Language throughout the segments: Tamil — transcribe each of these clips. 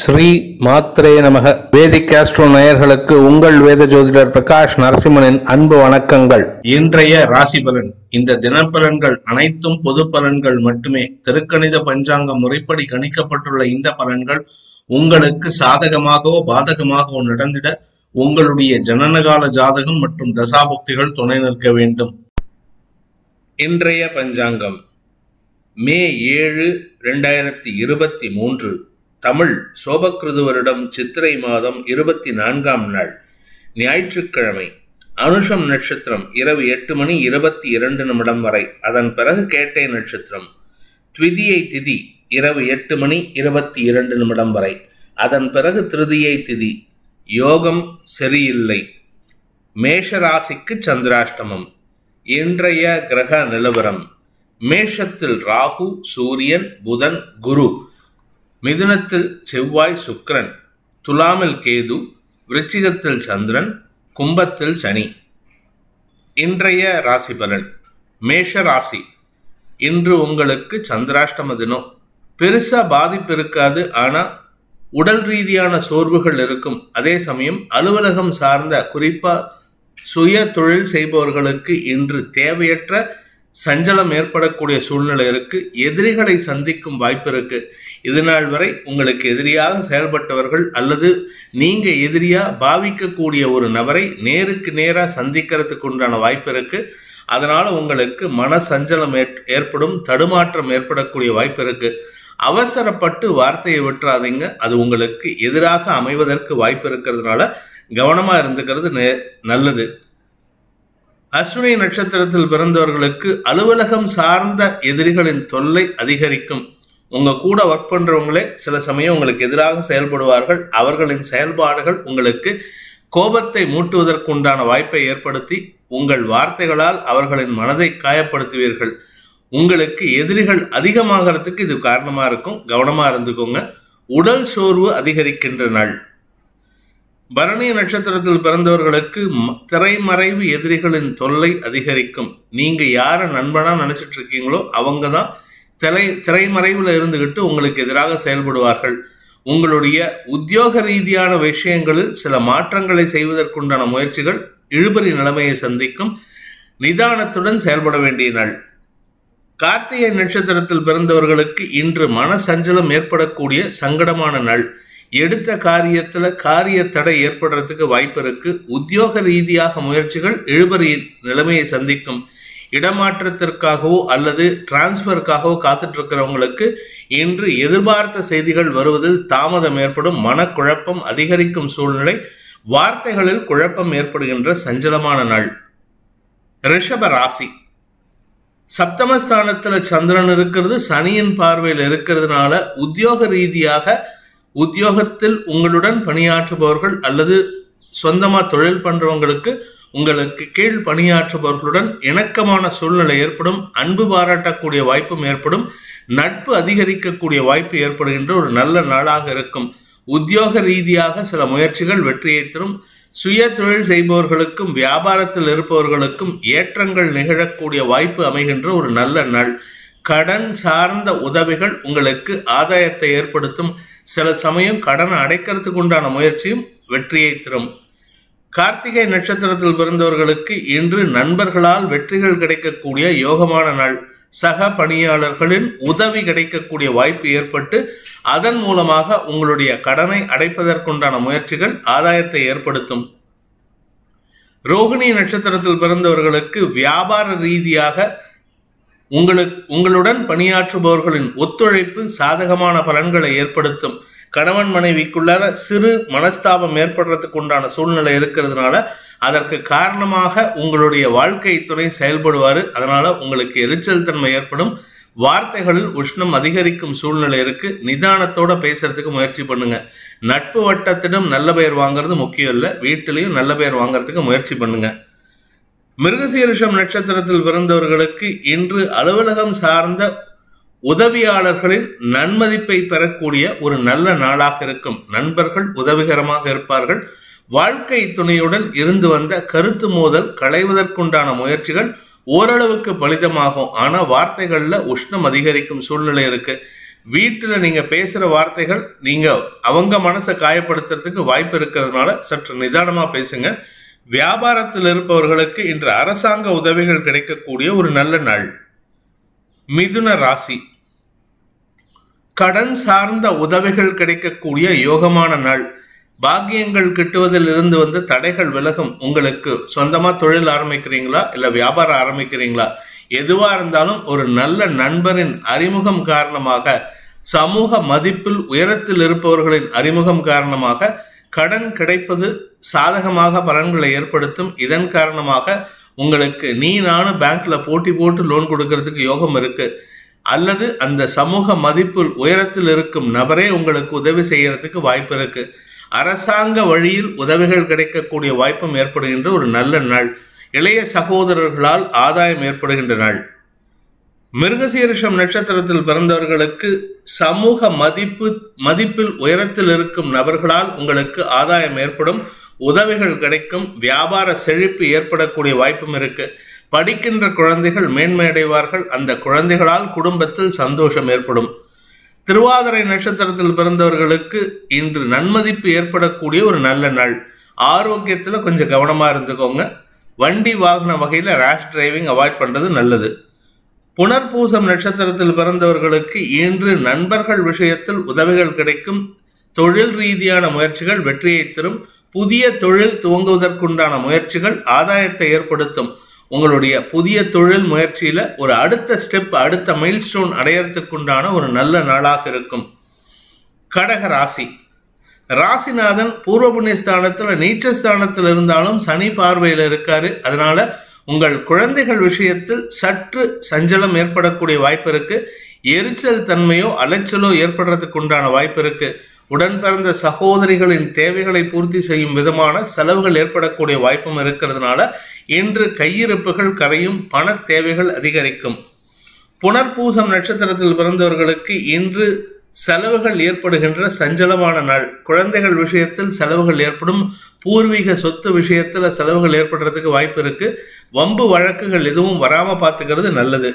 ஸ்ரீ மாத்ரே நமக வேதிக் காஸ்ட்ரோ நேயர்களுக்கு உங்கள் வேத ஜோதிடர் பிரகாஷ் நரசிம்மனின் அன்பு வணக்கங்கள் இன்றைய ராசி பலன் இந்த தினப்பலன்கள் அனைத்தும் பொது பலன்கள் மட்டுமே திருக்கணித பஞ்சாங்க முறைப்படி கணிக்கப்பட்டுள்ள இந்த பலன்கள் உங்களுக்கு சாதகமாகவோ பாதகமாகவோ நடந்திட உங்களுடைய ஜனனகால ஜாதகம் மற்றும் தசாபக்திகள் துணை நிற்க வேண்டும் இன்றைய பஞ்சாங்கம் மே ஏழு இரண்டாயிரத்தி இருபத்தி மூன்று தமிழ் சோபக்கிருது வருடம் சித்திரை மாதம் இருபத்தி நான்காம் நாள் ஞாயிற்றுக்கிழமை அனுஷம் நட்சத்திரம் இரவு எட்டு மணி இருபத்தி இரண்டு நிமிடம் வரை அதன் பிறகு கேட்டை நட்சத்திரம் த்விதியை திதி இரவு எட்டு மணி இருபத்தி இரண்டு நிமிடம் வரை அதன் பிறகு திருதியை திதி யோகம் சரியில்லை மேஷராசிக்கு சந்திராஷ்டமம் இன்றைய கிரக நிலவரம் மேஷத்தில் ராகு சூரியன் புதன் குரு மிதுனத்தில் செவ்வாய் சுக்ரன் துலாமில் கேது விருச்சிகத்தில் சந்திரன் கும்பத்தில் சனி இன்றைய ராசி பலன் மேஷ ராசி இன்று உங்களுக்கு சந்திராஷ்டம தினம் பெருசாக பாதிப்பு இருக்காது ஆனால் உடல் ரீதியான சோர்வுகள் இருக்கும் அதே சமயம் அலுவலகம் சார்ந்த குறிப்பாக சுய தொழில் செய்பவர்களுக்கு இன்று தேவையற்ற சஞ்சலம் ஏற்படக்கூடிய சூழ்நிலை இருக்கு எதிரிகளை சந்திக்கும் வாய்ப்பு இருக்கு இது நாள் வரை உங்களுக்கு எதிரியாக செயல்பட்டவர்கள் அல்லது நீங்க எதிரியா பாவிக்கக்கூடிய ஒரு நபரை நேருக்கு நேராக சந்திக்கிறதுக்கு உண்டான வாய்ப்பு இருக்கு அதனால உங்களுக்கு மன சஞ்சலம் ஏற்படும் தடுமாற்றம் ஏற்படக்கூடிய வாய்ப்பு இருக்கு அவசரப்பட்டு வார்த்தையை விட்டுறாதீங்க அது உங்களுக்கு எதிராக அமைவதற்கு வாய்ப்பு இருக்கிறதுனால கவனமாக இருந்துக்கிறது நல்லது அஸ்வினி நட்சத்திரத்தில் பிறந்தவர்களுக்கு அலுவலகம் சார்ந்த எதிரிகளின் தொல்லை அதிகரிக்கும் உங்கள் கூட ஒர்க் பண்ணுறவங்களே சில சமயம் உங்களுக்கு எதிராக செயல்படுவார்கள் அவர்களின் செயல்பாடுகள் உங்களுக்கு கோபத்தை மூட்டுவதற்குண்டான வாய்ப்பை ஏற்படுத்தி உங்கள் வார்த்தைகளால் அவர்களின் மனதை காயப்படுத்துவீர்கள் உங்களுக்கு எதிரிகள் அதிகமாகிறதுக்கு இது காரணமாக இருக்கும் கவனமாக இருந்துக்கோங்க உடல் சோர்வு அதிகரிக்கின்ற நாள் பரணி நட்சத்திரத்தில் பிறந்தவர்களுக்கு திரைமறைவு எதிரிகளின் தொல்லை அதிகரிக்கும் நீங்க யாரை நண்பனா நினைச்சிட்டு இருக்கீங்களோ அவங்க தான் திரை திரைமறைவில் இருந்துகிட்டு உங்களுக்கு எதிராக செயல்படுவார்கள் உங்களுடைய உத்தியோக ரீதியான விஷயங்களில் சில மாற்றங்களை செய்வதற்குண்டான முயற்சிகள் இழுபறி நிலைமையை சந்திக்கும் நிதானத்துடன் செயல்பட வேண்டிய நாள் கார்த்திகை நட்சத்திரத்தில் பிறந்தவர்களுக்கு இன்று மன சஞ்சலம் ஏற்படக்கூடிய சங்கடமான நாள் எடுத்த காரியத்தில் காரிய தடை ஏற்படுறதுக்கு வாய்ப்பு இருக்கு உத்தியோக ரீதியாக முயற்சிகள் இழுபறி நிலைமையை சந்திக்கும் இடமாற்றத்திற்காகவோ அல்லது டிரான்ஸ்பருக்காகவோ காத்துட்டு இருக்கிறவங்களுக்கு இன்று எதிர்பார்த்த செய்திகள் வருவதில் தாமதம் ஏற்படும் மனக்குழப்பம் அதிகரிக்கும் சூழ்நிலை வார்த்தைகளில் குழப்பம் ஏற்படுகின்ற சஞ்சலமான நாள் ரிஷப ராசி சப்தமஸ்தானத்துல சந்திரன் இருக்கிறது சனியின் பார்வையில் இருக்கிறதுனால உத்தியோக ரீதியாக உத்தியோகத்தில் உங்களுடன் பணியாற்றுபவர்கள் அல்லது சொந்தமாக தொழில் பண்ணுறவங்களுக்கு உங்களுக்கு கீழ் பணியாற்றுபவர்களுடன் இணக்கமான சூழ்நிலை ஏற்படும் அன்பு பாராட்டக்கூடிய வாய்ப்பும் ஏற்படும் நட்பு அதிகரிக்கக்கூடிய வாய்ப்பு ஏற்படுகின்ற ஒரு நல்ல நாளாக இருக்கும் உத்தியோக ரீதியாக சில முயற்சிகள் வெற்றியை தரும் சுய தொழில் செய்பவர்களுக்கும் வியாபாரத்தில் இருப்பவர்களுக்கும் ஏற்றங்கள் நிகழக்கூடிய வாய்ப்பு அமைகின்ற ஒரு நல்ல நாள் கடன் சார்ந்த உதவிகள் உங்களுக்கு ஆதாயத்தை ஏற்படுத்தும் சில சமயம் கடனை அடைக்கிறதுக்கு உண்டான முயற்சியும் வெற்றியை தரும் கார்த்திகை நட்சத்திரத்தில் பிறந்தவர்களுக்கு இன்று நண்பர்களால் வெற்றிகள் கிடைக்கக்கூடிய யோகமான நாள் சக பணியாளர்களின் உதவி கிடைக்கக்கூடிய வாய்ப்பு ஏற்பட்டு அதன் மூலமாக உங்களுடைய கடனை அடைப்பதற்குண்டான முயற்சிகள் ஆதாயத்தை ஏற்படுத்தும் ரோகிணி நட்சத்திரத்தில் பிறந்தவர்களுக்கு வியாபார ரீதியாக உங்களுக்கு உங்களுடன் பணியாற்றுபவர்களின் ஒத்துழைப்பு சாதகமான பலன்களை ஏற்படுத்தும் கணவன் மனைவிக்குள்ளார சிறு மனஸ்தாபம் ஏற்படுறதுக்கு உண்டான சூழ்நிலை இருக்கிறதுனால அதற்கு காரணமாக உங்களுடைய வாழ்க்கை துணை செயல்படுவார் அதனால உங்களுக்கு எரிச்சல் தன்மை ஏற்படும் வார்த்தைகளில் உஷ்ணம் அதிகரிக்கும் சூழ்நிலை இருக்கு நிதானத்தோட பேசுறதுக்கு முயற்சி பண்ணுங்க நட்பு வட்டத்திடம் நல்ல பெயர் வாங்குறது முக்கியம் இல்லை வீட்டிலையும் நல்ல பெயர் வாங்குறதுக்கு முயற்சி பண்ணுங்க மிருகசீரிஷம் நட்சத்திரத்தில் பிறந்தவர்களுக்கு இன்று அலுவலகம் சார்ந்த உதவியாளர்களின் நன்மதிப்பை பெறக்கூடிய ஒரு நல்ல நாளாக இருக்கும் நண்பர்கள் உதவிகரமாக இருப்பார்கள் வாழ்க்கை துணையுடன் இருந்து வந்த கருத்து மோதல் களைவதற்குண்டான முயற்சிகள் ஓரளவுக்கு பலிதமாகும் ஆனால் வார்த்தைகளில் உஷ்ணம் அதிகரிக்கும் சூழ்நிலை இருக்கு வீட்டில் நீங்கள் பேசுகிற வார்த்தைகள் நீங்கள் அவங்க மனசை காயப்படுத்துறதுக்கு வாய்ப்பு இருக்கிறதுனால சற்று நிதானமாக பேசுங்க வியாபாரத்தில் இருப்பவர்களுக்கு இன்று அரசாங்க உதவிகள் கிடைக்கக்கூடிய ஒரு நல்ல நாள் மிதுன ராசி கடன் சார்ந்த உதவிகள் கிடைக்கக்கூடிய யோகமான நாள் பாக்கியங்கள் கிட்டுவதில் இருந்து வந்து தடைகள் விலகும் உங்களுக்கு சொந்தமாக தொழில் ஆரம்பிக்கிறீங்களா இல்லை வியாபாரம் ஆரம்பிக்கிறீங்களா எதுவாக இருந்தாலும் ஒரு நல்ல நண்பரின் அறிமுகம் காரணமாக சமூக மதிப்பில் உயரத்தில் இருப்பவர்களின் அறிமுகம் காரணமாக கடன் கிடைப்பது சாதகமாக பலன்களை ஏற்படுத்தும் இதன் காரணமாக உங்களுக்கு நீ நானும் பேங்க்ல போட்டி போட்டு லோன் கொடுக்கறதுக்கு யோகம் இருக்கு அல்லது அந்த சமூக மதிப்பில் உயரத்தில் இருக்கும் நபரே உங்களுக்கு உதவி செய்யறதுக்கு வாய்ப்பு இருக்கு அரசாங்க வழியில் உதவிகள் கிடைக்கக்கூடிய வாய்ப்பும் ஏற்படுகின்ற ஒரு நல்ல நாள் இளைய சகோதரர்களால் ஆதாயம் ஏற்படுகின்ற நாள் மிருகசீரிஷம் நட்சத்திரத்தில் பிறந்தவர்களுக்கு சமூக மதிப்பு மதிப்பில் உயரத்தில் இருக்கும் நபர்களால் உங்களுக்கு ஆதாயம் ஏற்படும் உதவிகள் கிடைக்கும் வியாபார செழிப்பு ஏற்படக்கூடிய வாய்ப்பும் இருக்கு படிக்கின்ற குழந்தைகள் மேன்மையடைவார்கள் அந்த குழந்தைகளால் குடும்பத்தில் சந்தோஷம் ஏற்படும் திருவாதிரை நட்சத்திரத்தில் பிறந்தவர்களுக்கு இன்று நன்மதிப்பு ஏற்படக்கூடிய ஒரு நல்ல நாள் ஆரோக்கியத்தில் கொஞ்சம் கவனமாக இருந்துக்கோங்க வண்டி வாகன வகையில் ரேஷ் டிரைவிங் அவாய்ட் பண்ணுறது நல்லது புனர்பூசம் நட்சத்திரத்தில் பிறந்தவர்களுக்கு இன்று நண்பர்கள் விஷயத்தில் உதவிகள் கிடைக்கும் தொழில் ரீதியான முயற்சிகள் வெற்றியை தரும் புதிய தொழில் துவங்குவதற்குண்டான முயற்சிகள் ஆதாயத்தை ஏற்படுத்தும் உங்களுடைய புதிய தொழில் முயற்சியில ஒரு அடுத்த ஸ்டெப் அடுத்த மைல்ஸ்டோன் அடையறதுக்குண்டான ஒரு நல்ல நாளாக இருக்கும் கடக ராசி ராசிநாதன் பூர்வபுண்ணிய ஸ்தானத்தில் நீச்ச ஸ்தானத்தில் இருந்தாலும் சனி பார்வையில் இருக்காரு அதனால உங்கள் குழந்தைகள் விஷயத்தில் சற்று சஞ்சலம் ஏற்படக்கூடிய வாய்ப்பு இருக்கு எரிச்சல் தன்மையோ அலைச்சலோ ஏற்படுறதுக்கு உண்டான வாய்ப்பு இருக்கு உடன் பிறந்த சகோதரிகளின் தேவைகளை பூர்த்தி செய்யும் விதமான செலவுகள் ஏற்படக்கூடிய வாய்ப்பும் இருக்கிறதுனால இன்று கையிருப்புகள் கரையும் பண தேவைகள் அதிகரிக்கும் புனர்பூசம் நட்சத்திரத்தில் பிறந்தவர்களுக்கு இன்று செலவுகள் ஏற்படுகின்ற சஞ்சலமான நாள் குழந்தைகள் விஷயத்தில் செலவுகள் ஏற்படும் பூர்வீக சொத்து விஷயத்தில் செலவுகள் ஏற்படுறதுக்கு வாய்ப்பு இருக்குது வம்பு வழக்குகள் எதுவும் வராமல் பார்த்துக்கிறது நல்லது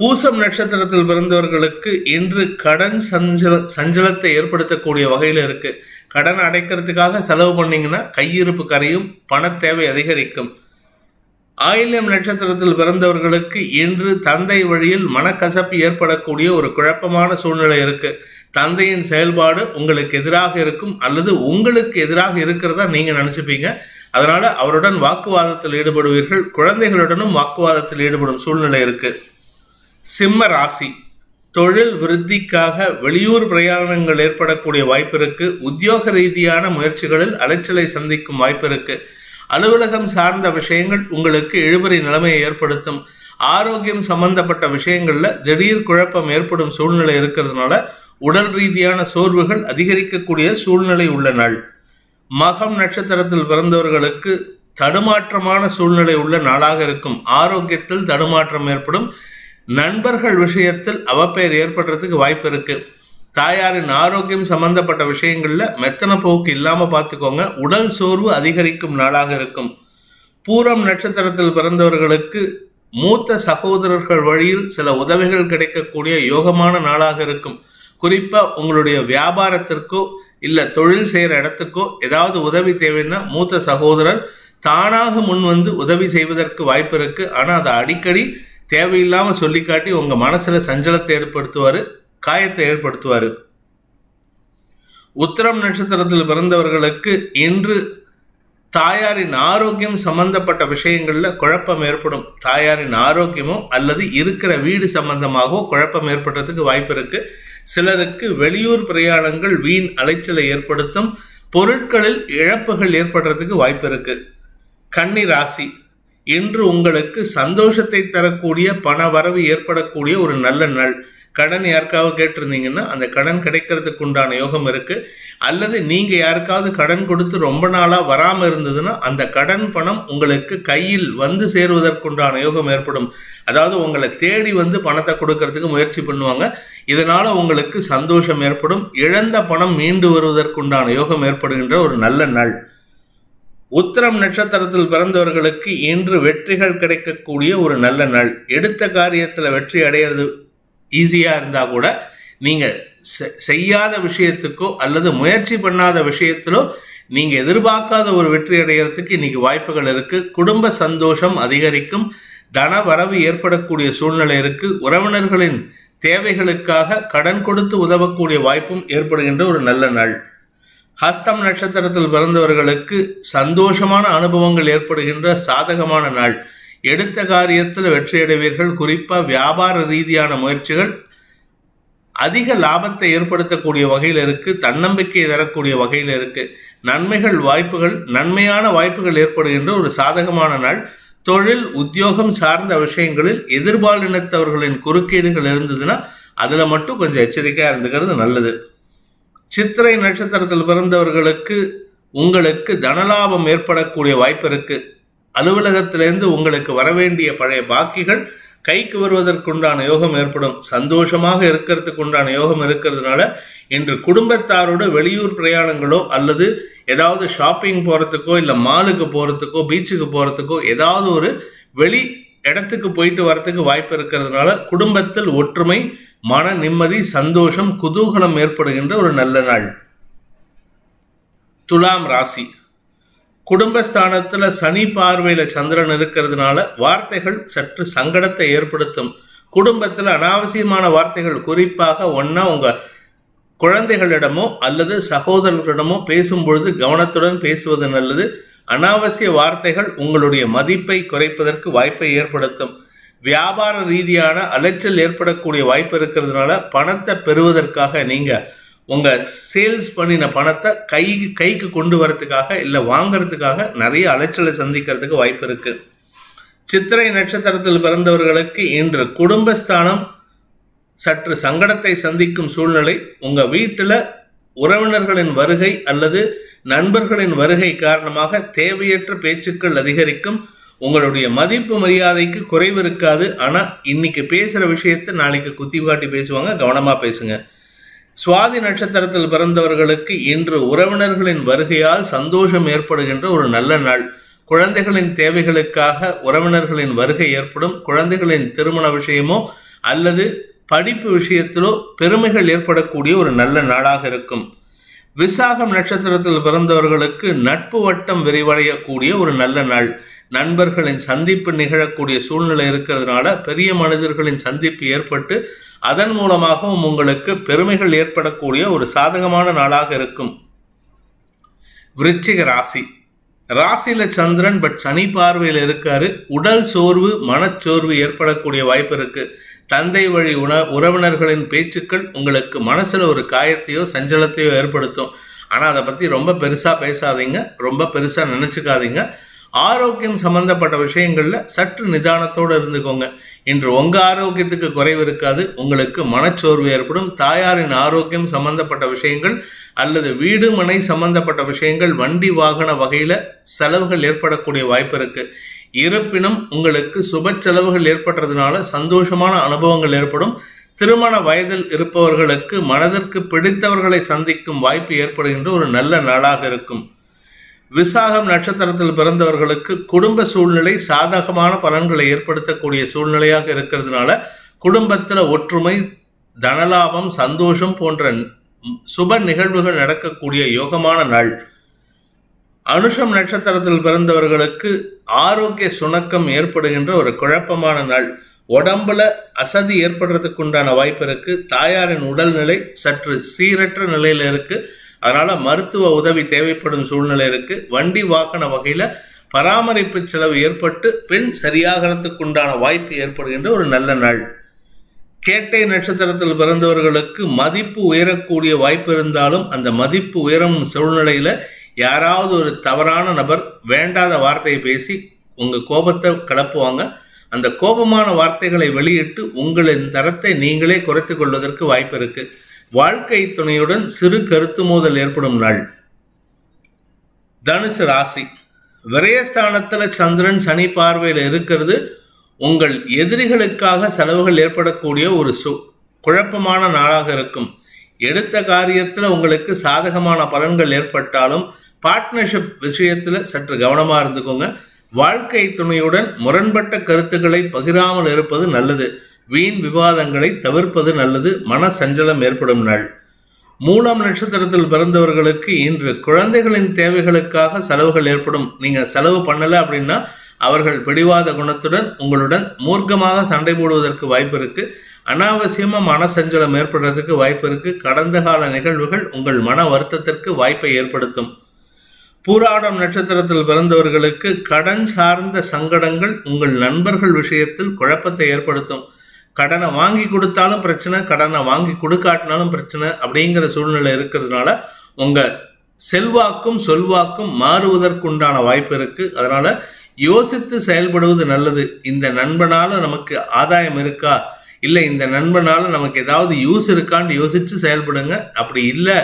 பூசம் நட்சத்திரத்தில் பிறந்தவர்களுக்கு இன்று கடன் சஞ்சல சஞ்சலத்தை ஏற்படுத்தக்கூடிய வகையில் இருக்குது கடன் அடைக்கிறதுக்காக செலவு பண்ணிங்கன்னா கையிருப்பு கரையும் பண தேவை அதிகரிக்கும் ஆயில்யம் நட்சத்திரத்தில் பிறந்தவர்களுக்கு இன்று தந்தை வழியில் மனக்கசப்பு ஏற்படக்கூடிய ஒரு குழப்பமான சூழ்நிலை இருக்கு தந்தையின் செயல்பாடு உங்களுக்கு எதிராக இருக்கும் அல்லது உங்களுக்கு எதிராக இருக்கிறதா நீங்க நினைச்சுப்பீங்க அதனால அவருடன் வாக்குவாதத்தில் ஈடுபடுவீர்கள் குழந்தைகளுடனும் வாக்குவாதத்தில் ஈடுபடும் சூழ்நிலை இருக்கு சிம்ம ராசி தொழில் விருத்திக்காக வெளியூர் பிரயாணங்கள் ஏற்படக்கூடிய வாய்ப்பு இருக்கு உத்தியோக ரீதியான முயற்சிகளில் அலைச்சலை சந்திக்கும் வாய்ப்பு இருக்குது அலுவலகம் சார்ந்த விஷயங்கள் உங்களுக்கு இழுபறி நிலைமையை ஏற்படுத்தும் ஆரோக்கியம் சம்பந்தப்பட்ட விஷயங்களில் திடீர் குழப்பம் ஏற்படும் சூழ்நிலை இருக்கிறதுனால உடல் ரீதியான சோர்வுகள் அதிகரிக்கக்கூடிய சூழ்நிலை உள்ள நாள் மகம் நட்சத்திரத்தில் பிறந்தவர்களுக்கு தடுமாற்றமான சூழ்நிலை உள்ள நாளாக இருக்கும் ஆரோக்கியத்தில் தடுமாற்றம் ஏற்படும் நண்பர்கள் விஷயத்தில் அவப்பெயர் ஏற்படுறதுக்கு வாய்ப்பு இருக்குது தாயாரின் ஆரோக்கியம் சம்பந்தப்பட்ட விஷயங்களில் மெத்தன போக்கு இல்லாமல் பார்த்துக்கோங்க உடல் சோர்வு அதிகரிக்கும் நாளாக இருக்கும் பூரம் நட்சத்திரத்தில் பிறந்தவர்களுக்கு மூத்த சகோதரர்கள் வழியில் சில உதவிகள் கிடைக்கக்கூடிய யோகமான நாளாக இருக்கும் குறிப்பாக உங்களுடைய வியாபாரத்திற்கோ இல்லை தொழில் செய்கிற இடத்துக்கோ ஏதாவது உதவி தேவைன்னா மூத்த சகோதரர் தானாக முன் வந்து உதவி செய்வதற்கு வாய்ப்பு இருக்குது ஆனால் அதை அடிக்கடி தேவையில்லாமல் சொல்லிக்காட்டி உங்கள் மனசில் சஞ்சலத்தை ஏற்படுத்துவார் காயத்தை ஏற்படுத்துவார் உத்தரம் நட்சத்திரத்தில் பிறந்தவர்களுக்கு இன்று தாயாரின் ஆரோக்கியம் சம்பந்தப்பட்ட விஷயங்களில் குழப்பம் ஏற்படும் தாயாரின் ஆரோக்கியமோ அல்லது இருக்கிற வீடு சம்பந்தமாகவோ குழப்பம் ஏற்படுறதுக்கு வாய்ப்பு இருக்கு சிலருக்கு வெளியூர் பிரயாணங்கள் வீண் அலைச்சலை ஏற்படுத்தும் பொருட்களில் இழப்புகள் ஏற்படுறதுக்கு வாய்ப்பு இருக்கு கன்னி ராசி இன்று உங்களுக்கு சந்தோஷத்தை தரக்கூடிய பண வரவு ஏற்படக்கூடிய ஒரு நல்ல நாள் கடன் யாருக்காவது கேட்டிருந்தீங்கன்னா அந்த கடன் கிடைக்கிறதுக்கு உண்டான யோகம் இருக்குது அல்லது நீங்கள் யாருக்காவது கடன் கொடுத்து ரொம்ப நாளாக வராமல் இருந்ததுன்னா அந்த கடன் பணம் உங்களுக்கு கையில் வந்து சேருவதற்குண்டான யோகம் ஏற்படும் அதாவது உங்களை தேடி வந்து பணத்தை கொடுக்கறதுக்கு முயற்சி பண்ணுவாங்க இதனால் உங்களுக்கு சந்தோஷம் ஏற்படும் இழந்த பணம் மீண்டு வருவதற்குண்டான யோகம் ஏற்படுகின்ற ஒரு நல்ல நாள் உத்தரம் நட்சத்திரத்தில் பிறந்தவர்களுக்கு இன்று வெற்றிகள் கிடைக்கக்கூடிய ஒரு நல்ல நாள் எடுத்த காரியத்தில் வெற்றி அடையிறது ஈஸியாக இருந்தால் கூட நீங்கள் செய்யாத விஷயத்துக்கோ அல்லது முயற்சி பண்ணாத விஷயத்திலோ நீங்கள் எதிர்பார்க்காத ஒரு வெற்றி அடைகிறதுக்கு இன்னைக்கு வாய்ப்புகள் இருக்குது குடும்ப சந்தோஷம் அதிகரிக்கும் தன வரவு ஏற்படக்கூடிய சூழ்நிலை இருக்குது உறவினர்களின் தேவைகளுக்காக கடன் கொடுத்து உதவக்கூடிய வாய்ப்பும் ஏற்படுகின்ற ஒரு நல்ல நாள் ஹஸ்தம் நட்சத்திரத்தில் பிறந்தவர்களுக்கு சந்தோஷமான அனுபவங்கள் ஏற்படுகின்ற சாதகமான நாள் எடுத்த காரியத்தில் வெற்றியடைவீர்கள் குறிப்பாக வியாபார ரீதியான முயற்சிகள் அதிக லாபத்தை ஏற்படுத்தக்கூடிய வகையில் இருக்குது தன்னம்பிக்கை தரக்கூடிய வகையில் இருக்குது நன்மைகள் வாய்ப்புகள் நன்மையான வாய்ப்புகள் ஏற்படுகின்ற ஒரு சாதகமான நாள் தொழில் உத்தியோகம் சார்ந்த விஷயங்களில் எதிர்பாலினத்தவர்களின் குறுக்கீடுகள் இருந்ததுன்னா அதில் மட்டும் கொஞ்சம் எச்சரிக்கையாக இருந்துக்கிறது நல்லது சித்திரை நட்சத்திரத்தில் பிறந்தவர்களுக்கு உங்களுக்கு தனலாபம் ஏற்படக்கூடிய வாய்ப்பு இருக்குது அலுவலகத்திலிருந்து உங்களுக்கு வரவேண்டிய பழைய பாக்கிகள் கைக்கு வருவதற்குண்டான யோகம் ஏற்படும் சந்தோஷமாக இருக்கிறதுக்கு உண்டான யோகம் இருக்கிறதுனால இன்று குடும்பத்தாரோடு வெளியூர் பிரயாணங்களோ அல்லது ஏதாவது ஷாப்பிங் போகிறதுக்கோ இல்லை மாலுக்கு போகிறதுக்கோ பீச்சுக்கு போகிறதுக்கோ ஏதாவது ஒரு வெளி இடத்துக்கு போயிட்டு வரத்துக்கு வாய்ப்பு இருக்கிறதுனால குடும்பத்தில் ஒற்றுமை மன நிம்மதி சந்தோஷம் குதூகலம் ஏற்படுகின்ற ஒரு நல்ல நாள் துலாம் ராசி குடும்பஸ்தானத்துல சனி பார்வையில் சந்திரன் இருக்கிறதுனால வார்த்தைகள் சற்று சங்கடத்தை ஏற்படுத்தும் குடும்பத்தில் அனாவசியமான வார்த்தைகள் குறிப்பாக ஒன்றா உங்கள் குழந்தைகளிடமோ அல்லது சகோதரர்களிடமோ பேசும்பொழுது கவனத்துடன் பேசுவது நல்லது அனாவசிய வார்த்தைகள் உங்களுடைய மதிப்பை குறைப்பதற்கு வாய்ப்பை ஏற்படுத்தும் வியாபார ரீதியான அலைச்சல் ஏற்படக்கூடிய வாய்ப்பு இருக்கிறதுனால பணத்தை பெறுவதற்காக நீங்கள் உங்கள் சேல்ஸ் பண்ணின பணத்தை கைக்கு கைக்கு கொண்டு வரத்துக்காக இல்லை வாங்கிறதுக்காக நிறைய அலைச்சலை சந்திக்கிறதுக்கு வாய்ப்பு இருக்குது சித்திரை நட்சத்திரத்தில் பிறந்தவர்களுக்கு இன்று குடும்பஸ்தானம் சற்று சங்கடத்தை சந்திக்கும் சூழ்நிலை உங்கள் வீட்டில் உறவினர்களின் வருகை அல்லது நண்பர்களின் வருகை காரணமாக தேவையற்ற பேச்சுக்கள் அதிகரிக்கும் உங்களுடைய மதிப்பு மரியாதைக்கு குறைவு இருக்காது ஆனால் இன்னைக்கு பேசுகிற விஷயத்தை நாளைக்கு குத்தி காட்டி பேசுவாங்க கவனமாக பேசுங்க சுவாதி நட்சத்திரத்தில் பிறந்தவர்களுக்கு இன்று உறவினர்களின் வருகையால் சந்தோஷம் ஏற்படுகின்ற ஒரு நல்ல நாள் குழந்தைகளின் தேவைகளுக்காக உறவினர்களின் வருகை ஏற்படும் குழந்தைகளின் திருமண விஷயமோ அல்லது படிப்பு விஷயத்திலோ பெருமைகள் ஏற்படக்கூடிய ஒரு நல்ல நாளாக இருக்கும் விசாகம் நட்சத்திரத்தில் பிறந்தவர்களுக்கு நட்பு வட்டம் விரிவடையக்கூடிய ஒரு நல்ல நாள் நண்பர்களின் சந்திப்பு நிகழக்கூடிய சூழ்நிலை இருக்கிறதுனால பெரிய மனிதர்களின் சந்திப்பு ஏற்பட்டு அதன் மூலமாகவும் உங்களுக்கு பெருமைகள் ஏற்படக்கூடிய ஒரு சாதகமான நாளாக இருக்கும் விருச்சிக ராசி ராசியில சந்திரன் பட் சனி பார்வையில் இருக்காரு உடல் சோர்வு மனச்சோர்வு ஏற்படக்கூடிய வாய்ப்பு இருக்கு தந்தை வழி உண உறவினர்களின் பேச்சுக்கள் உங்களுக்கு மனசுல ஒரு காயத்தையோ சஞ்சலத்தையோ ஏற்படுத்தும் ஆனால் அதை பற்றி ரொம்ப பெருசாக பேசாதீங்க ரொம்ப பெருசாக நினச்சிக்காதீங்க ஆரோக்கியம் சம்பந்தப்பட்ட விஷயங்களில் சற்று நிதானத்தோடு இருந்துக்கோங்க இன்று உங்கள் ஆரோக்கியத்துக்கு குறைவு இருக்காது உங்களுக்கு மனச்சோர்வு ஏற்படும் தாயாரின் ஆரோக்கியம் சம்பந்தப்பட்ட விஷயங்கள் அல்லது வீடு மனை சம்பந்தப்பட்ட விஷயங்கள் வண்டி வாகன வகையில் செலவுகள் ஏற்படக்கூடிய வாய்ப்பு இருக்குது இருப்பினும் உங்களுக்கு சுப செலவுகள் ஏற்படுறதுனால சந்தோஷமான அனுபவங்கள் ஏற்படும் திருமண வயதில் இருப்பவர்களுக்கு மனதிற்கு பிடித்தவர்களை சந்திக்கும் வாய்ப்பு ஏற்படுகின்ற ஒரு நல்ல நாளாக இருக்கும் விசாகம் நட்சத்திரத்தில் பிறந்தவர்களுக்கு குடும்ப சூழ்நிலை சாதகமான பலன்களை ஏற்படுத்தக்கூடிய சூழ்நிலையாக இருக்கிறதுனால குடும்பத்தில் ஒற்றுமை தனலாபம் சந்தோஷம் போன்ற சுப நிகழ்வுகள் நடக்கக்கூடிய யோகமான நாள் அனுஷம் நட்சத்திரத்தில் பிறந்தவர்களுக்கு ஆரோக்கிய சுணக்கம் ஏற்படுகின்ற ஒரு குழப்பமான நாள் உடம்புல அசதி ஏற்படுறதுக்கு உண்டான வாய்ப்பு இருக்கு தாயாரின் உடல்நிலை சற்று சீரற்ற நிலையில இருக்கு அதனால மருத்துவ உதவி தேவைப்படும் சூழ்நிலை இருக்கு வண்டி வாகன வகையில பராமரிப்பு செலவு ஏற்பட்டு பெண் சரியாகிறதுக்கு உண்டான வாய்ப்பு ஏற்படுகின்ற ஒரு நல்ல நாள் கேட்டை நட்சத்திரத்தில் பிறந்தவர்களுக்கு மதிப்பு உயரக்கூடிய வாய்ப்பு இருந்தாலும் அந்த மதிப்பு உயரும் சூழ்நிலையில யாராவது ஒரு தவறான நபர் வேண்டாத வார்த்தையை பேசி உங்க கோபத்தை கிளப்புவாங்க அந்த கோபமான வார்த்தைகளை வெளியிட்டு உங்களின் தரத்தை நீங்களே குறைத்து கொள்வதற்கு வாய்ப்பு இருக்குது வாழ்க்கை துணையுடன் சிறு கருத்து மோதல் ஏற்படும் நாள் தனுசு ராசி விரயஸ்தானத்தில் சந்திரன் சனி பார்வையில் இருக்கிறது உங்கள் எதிரிகளுக்காக செலவுகள் ஏற்படக்கூடிய ஒரு சு குழப்பமான நாளாக இருக்கும் எடுத்த காரியத்தில் உங்களுக்கு சாதகமான பலன்கள் ஏற்பட்டாலும் பார்ட்னர்ஷிப் விஷயத்தில் சற்று கவனமாக இருந்துக்கோங்க வாழ்க்கை துணையுடன் முரண்பட்ட கருத்துக்களை பகிராமல் இருப்பது நல்லது வீண் விவாதங்களை தவிர்ப்பது நல்லது மன சஞ்சலம் ஏற்படும் நாள் மூலம் நட்சத்திரத்தில் பிறந்தவர்களுக்கு இன்று குழந்தைகளின் தேவைகளுக்காக செலவுகள் ஏற்படும் நீங்கள் செலவு பண்ணலை அப்படின்னா அவர்கள் பிடிவாத குணத்துடன் உங்களுடன் மூர்க்கமாக சண்டை போடுவதற்கு வாய்ப்பு இருக்கு அனாவசியமாக மன சஞ்சலம் ஏற்படுறதுக்கு வாய்ப்பு இருக்கு கடந்த கால நிகழ்வுகள் உங்கள் மன வருத்தத்திற்கு வாய்ப்பை ஏற்படுத்தும் பூராடம் நட்சத்திரத்தில் பிறந்தவர்களுக்கு கடன் சார்ந்த சங்கடங்கள் உங்கள் நண்பர்கள் விஷயத்தில் குழப்பத்தை ஏற்படுத்தும் கடனை வாங்கி கொடுத்தாலும் பிரச்சனை கடனை வாங்கி கொடுக்காட்டினாலும் பிரச்சனை அப்படிங்கிற சூழ்நிலை இருக்கிறதுனால உங்கள் செல்வாக்கும் சொல்வாக்கும் மாறுவதற்குண்டான வாய்ப்பு இருக்குது அதனால் யோசித்து செயல்படுவது நல்லது இந்த நண்பனால் நமக்கு ஆதாயம் இருக்கா இல்லை இந்த நண்பனால் நமக்கு ஏதாவது யூஸ் இருக்கான்னு யோசித்து செயல்படுங்க அப்படி இல்லை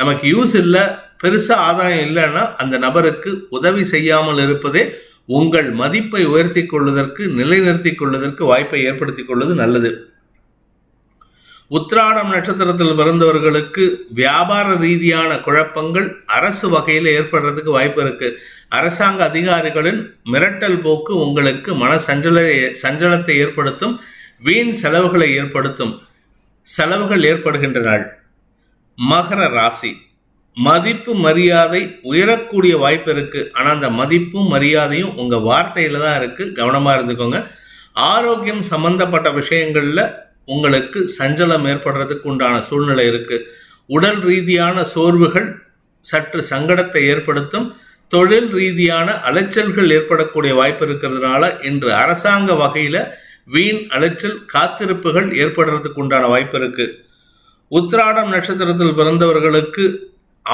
நமக்கு யூஸ் இல்லை பெருசாக ஆதாயம் இல்லைன்னா அந்த நபருக்கு உதவி செய்யாமல் இருப்பதே உங்கள் மதிப்பை உயர்த்தி கொள்வதற்கு நிலைநிறுத்தி கொள்வதற்கு வாய்ப்பை ஏற்படுத்தி கொள்வது நல்லது உத்ராடம் நட்சத்திரத்தில் பிறந்தவர்களுக்கு வியாபார ரீதியான குழப்பங்கள் அரசு வகையில் ஏற்படுறதுக்கு வாய்ப்பு இருக்கு அரசாங்க அதிகாரிகளின் மிரட்டல் போக்கு உங்களுக்கு மன சஞ்சல சஞ்சலத்தை ஏற்படுத்தும் வீண் செலவுகளை ஏற்படுத்தும் செலவுகள் ஏற்படுகின்ற நாள் மகர ராசி மதிப்பு மரியாதை உயரக்கூடிய வாய்ப்பு இருக்குது ஆனால் அந்த மதிப்பும் மரியாதையும் உங்கள் வார்த்தையில் தான் இருக்குது கவனமாக இருந்துக்கோங்க ஆரோக்கியம் சம்மந்தப்பட்ட விஷயங்களில் உங்களுக்கு சஞ்சலம் ஏற்படுறதுக்கு உண்டான சூழ்நிலை இருக்குது உடல் ரீதியான சோர்வுகள் சற்று சங்கடத்தை ஏற்படுத்தும் தொழில் ரீதியான அலைச்சல்கள் ஏற்படக்கூடிய வாய்ப்பு இருக்கிறதுனால இன்று அரசாங்க வகையில் வீண் அலைச்சல் காத்திருப்புகள் ஏற்படுறதுக்கு உண்டான வாய்ப்பு இருக்குது உத்ராடம் நட்சத்திரத்தில் பிறந்தவர்களுக்கு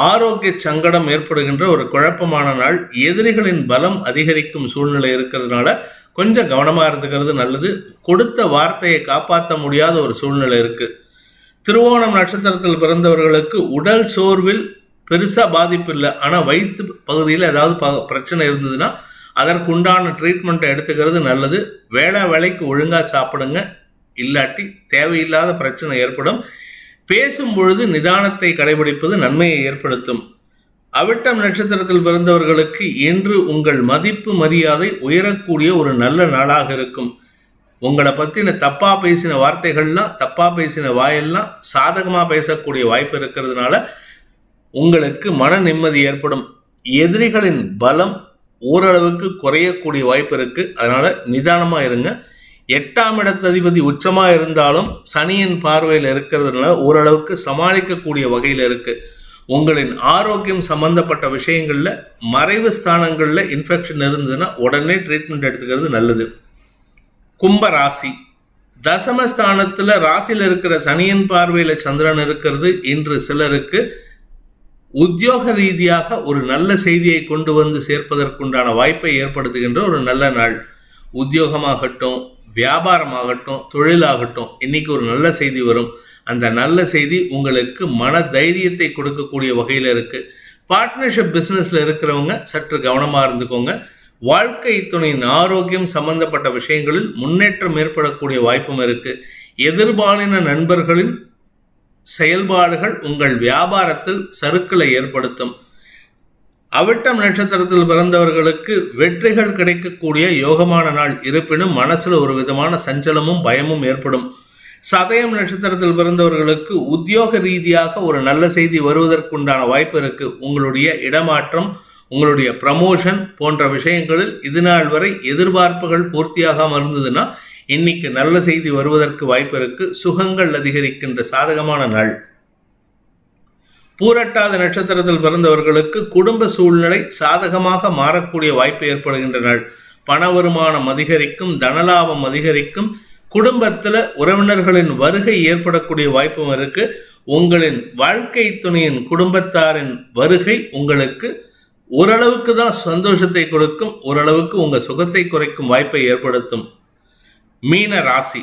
ஆரோக்கிய சங்கடம் ஏற்படுகின்ற ஒரு குழப்பமான நாள் எதிரிகளின் பலம் அதிகரிக்கும் சூழ்நிலை இருக்கிறதுனால கொஞ்சம் கவனமாக இருந்துக்கிறது நல்லது கொடுத்த வார்த்தையை காப்பாற்ற முடியாத ஒரு சூழ்நிலை இருக்குது திருவோணம் நட்சத்திரத்தில் பிறந்தவர்களுக்கு உடல் சோர்வில் பெருசாக பாதிப்பு இல்லை ஆனால் வயிற்று பகுதியில் ஏதாவது ப பிரச்சனை இருந்ததுன்னா அதற்கு உண்டான ட்ரீட்மெண்ட்டை எடுத்துக்கிறது நல்லது வேலை வேலைக்கு ஒழுங்காக சாப்பிடுங்க இல்லாட்டி தேவையில்லாத பிரச்சனை ஏற்படும் பேசும் பொழுது நிதானத்தை கடைபிடிப்பது நன்மையை ஏற்படுத்தும் அவிட்டம் நட்சத்திரத்தில் பிறந்தவர்களுக்கு இன்று உங்கள் மதிப்பு மரியாதை உயரக்கூடிய ஒரு நல்ல நாளாக இருக்கும் உங்களை பற்றின தப்பாக பேசின வார்த்தைகள்லாம் தப்பாக பேசின வாயெல்லாம் சாதகமாக பேசக்கூடிய வாய்ப்பு இருக்கிறதுனால உங்களுக்கு மன நிம்மதி ஏற்படும் எதிரிகளின் பலம் ஓரளவுக்கு குறையக்கூடிய வாய்ப்பு இருக்குது அதனால் நிதானமாக இருங்க எட்டாம் இடத்ததிபதி உச்சமா இருந்தாலும் சனியின் பார்வையில் இருக்கிறதுனால ஓரளவுக்கு சமாளிக்கக்கூடிய வகையில் இருக்கு உங்களின் ஆரோக்கியம் சம்பந்தப்பட்ட விஷயங்கள்ல மறைவு ஸ்தானங்கள்ல இன்ஃபெக்ஷன் இருந்ததுன்னா உடனே ட்ரீட்மெண்ட் எடுத்துக்கிறது நல்லது கும்ப ராசி தசமஸ்தானத்துல ராசியில் இருக்கிற சனியின் பார்வையில சந்திரன் இருக்கிறது இன்று சிலருக்கு உத்தியோக ரீதியாக ஒரு நல்ல செய்தியை கொண்டு வந்து சேர்ப்பதற்குண்டான வாய்ப்பை ஏற்படுத்துகின்ற ஒரு நல்ல நாள் உத்தியோகமாகட்டும் வியாபாரமாகட்டும் தொழிலாகட்டும் இன்னைக்கு ஒரு நல்ல செய்தி வரும் அந்த நல்ல செய்தி உங்களுக்கு மன தைரியத்தை கொடுக்கக்கூடிய வகையில் இருக்குது பார்ட்னர்ஷிப் பிஸ்னஸில் இருக்கிறவங்க சற்று கவனமாக இருந்துக்கோங்க வாழ்க்கை துணையின் ஆரோக்கியம் சம்பந்தப்பட்ட விஷயங்களில் முன்னேற்றம் ஏற்படக்கூடிய வாய்ப்பும் இருக்குது எதிர்பாலின நண்பர்களின் செயல்பாடுகள் உங்கள் வியாபாரத்தில் சறுக்களை ஏற்படுத்தும் அவிட்டம் நட்சத்திரத்தில் பிறந்தவர்களுக்கு வெற்றிகள் கிடைக்கக்கூடிய யோகமான நாள் இருப்பினும் மனசில் ஒரு விதமான சஞ்சலமும் பயமும் ஏற்படும் சதயம் நட்சத்திரத்தில் பிறந்தவர்களுக்கு உத்தியோக ரீதியாக ஒரு நல்ல செய்தி வருவதற்குண்டான வாய்ப்பு இருக்கு உங்களுடைய இடமாற்றம் உங்களுடைய ப்ரமோஷன் போன்ற விஷயங்களில் இது நாள் வரை எதிர்பார்ப்புகள் பூர்த்தியாகாமல் இருந்ததுன்னா இன்னைக்கு நல்ல செய்தி வருவதற்கு வாய்ப்பு இருக்கு சுகங்கள் அதிகரிக்கின்ற சாதகமான நாள் பூரட்டாத நட்சத்திரத்தில் பிறந்தவர்களுக்கு குடும்ப சூழ்நிலை சாதகமாக மாறக்கூடிய வாய்ப்பு ஏற்படுகின்ற நாள் பண வருமானம் அதிகரிக்கும் தனலாபம் அதிகரிக்கும் குடும்பத்தில் உறவினர்களின் வருகை ஏற்படக்கூடிய வாய்ப்பும் இருக்கு உங்களின் வாழ்க்கை துணையின் குடும்பத்தாரின் வருகை உங்களுக்கு ஓரளவுக்கு தான் சந்தோஷத்தை கொடுக்கும் ஓரளவுக்கு உங்கள் சுகத்தை குறைக்கும் வாய்ப்பை ஏற்படுத்தும் மீன ராசி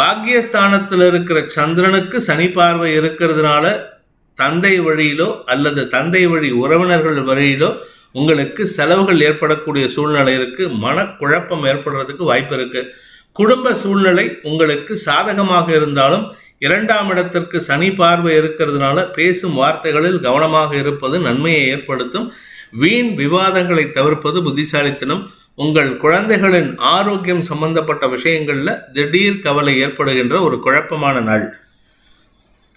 பாக்கியஸ்தானத்தில் இருக்கிற சந்திரனுக்கு சனி பார்வை இருக்கிறதுனால தந்தை வழியிலோ அல்லது தந்தை வழி உறவினர்கள் வழியிலோ உங்களுக்கு செலவுகள் ஏற்படக்கூடிய சூழ்நிலை இருக்கு மனக்குழப்பம் ஏற்படுறதுக்கு வாய்ப்பு இருக்குது குடும்ப சூழ்நிலை உங்களுக்கு சாதகமாக இருந்தாலும் இரண்டாம் இடத்திற்கு சனி பார்வை இருக்கிறதுனால பேசும் வார்த்தைகளில் கவனமாக இருப்பது நன்மையை ஏற்படுத்தும் வீண் விவாதங்களை தவிர்ப்பது புத்திசாலித்தனம் உங்கள் குழந்தைகளின் ஆரோக்கியம் சம்பந்தப்பட்ட விஷயங்களில் திடீர் கவலை ஏற்படுகின்ற ஒரு குழப்பமான நாள்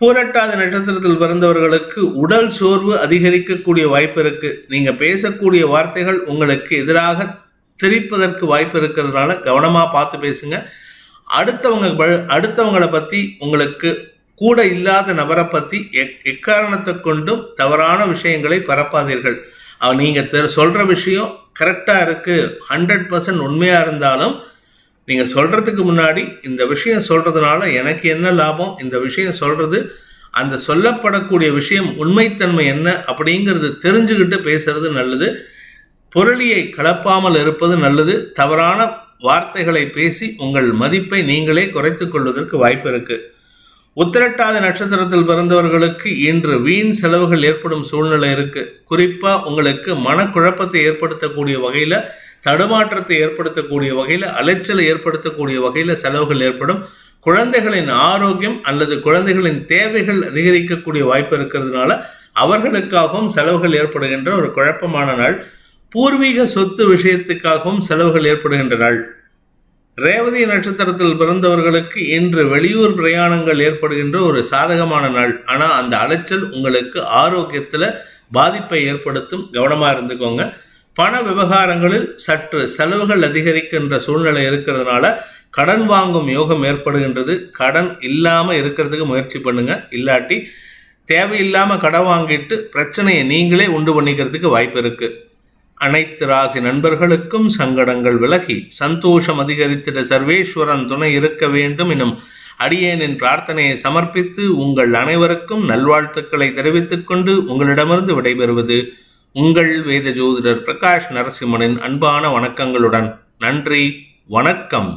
பூரட்டாத நட்சத்திரத்தில் பிறந்தவர்களுக்கு உடல் சோர்வு அதிகரிக்கக்கூடிய வாய்ப்பு இருக்கு நீங்க பேசக்கூடிய வார்த்தைகள் உங்களுக்கு எதிராக திரிப்பதற்கு வாய்ப்பு இருக்கிறதுனால கவனமாக பார்த்து பேசுங்க அடுத்தவங்க அடுத்தவங்களை பற்றி உங்களுக்கு கூட இல்லாத நபரை பற்றி எக் எக்காரணத்தை கொண்டும் தவறான விஷயங்களை பரப்பாதீர்கள் நீங்கள் சொல்கிற விஷயம் கரெக்டாக இருக்குது ஹண்ட்ரட் பர்சன்ட் உண்மையாக இருந்தாலும் நீங்கள் சொல்கிறதுக்கு முன்னாடி இந்த விஷயம் சொல்கிறதுனால எனக்கு என்ன லாபம் இந்த விஷயம் சொல்கிறது அந்த சொல்லப்படக்கூடிய விஷயம் உண்மைத்தன்மை என்ன அப்படிங்கிறது தெரிஞ்சுக்கிட்டு பேசுறது நல்லது பொருளியை கலப்பாமல் இருப்பது நல்லது தவறான வார்த்தைகளை பேசி உங்கள் மதிப்பை நீங்களே குறைத்து கொள்வதற்கு வாய்ப்பு இருக்கு உத்திரட்டாத நட்சத்திரத்தில் பிறந்தவர்களுக்கு இன்று வீண் செலவுகள் ஏற்படும் சூழ்நிலை இருக்கு குறிப்பா உங்களுக்கு மனக்குழப்பத்தை ஏற்படுத்தக்கூடிய வகையில தடுமாற்றத்தை ஏற்படுத்தக்கூடிய வகையில் அலைச்சலை ஏற்படுத்தக்கூடிய வகையில் செலவுகள் ஏற்படும் குழந்தைகளின் ஆரோக்கியம் அல்லது குழந்தைகளின் தேவைகள் அதிகரிக்கக்கூடிய வாய்ப்பு இருக்கிறதுனால அவர்களுக்காகவும் செலவுகள் ஏற்படுகின்ற ஒரு குழப்பமான நாள் பூர்வீக சொத்து விஷயத்துக்காகவும் செலவுகள் ஏற்படுகின்ற நாள் ரேவதி நட்சத்திரத்தில் பிறந்தவர்களுக்கு இன்று வெளியூர் பிரயாணங்கள் ஏற்படுகின்ற ஒரு சாதகமான நாள் ஆனால் அந்த அலைச்சல் உங்களுக்கு ஆரோக்கியத்தில் பாதிப்பை ஏற்படுத்தும் கவனமாக இருந்துக்கோங்க பண விவகாரங்களில் சற்று செலவுகள் அதிகரிக்கின்ற சூழ்நிலை இருக்கிறதுனால கடன் வாங்கும் யோகம் ஏற்படுகின்றது கடன் இல்லாமல் இருக்கிறதுக்கு முயற்சி பண்ணுங்கள் இல்லாட்டி தேவையில்லாமல் கடன் வாங்கிட்டு பிரச்சனையை நீங்களே உண்டு பண்ணிக்கிறதுக்கு வாய்ப்பு இருக்குது அனைத்து ராசி நண்பர்களுக்கும் சங்கடங்கள் விலகி சந்தோஷம் அதிகரித்திட சர்வேஸ்வரன் துணை இருக்க வேண்டும் எனும் அடியேனின் பிரார்த்தனையை சமர்ப்பித்து உங்கள் அனைவருக்கும் நல்வாழ்த்துக்களை தெரிவித்துக் கொண்டு உங்களிடமிருந்து விடைபெறுவது உங்கள் வேத ஜோதிடர் பிரகாஷ் நரசிம்மனின் அன்பான வணக்கங்களுடன் நன்றி வணக்கம்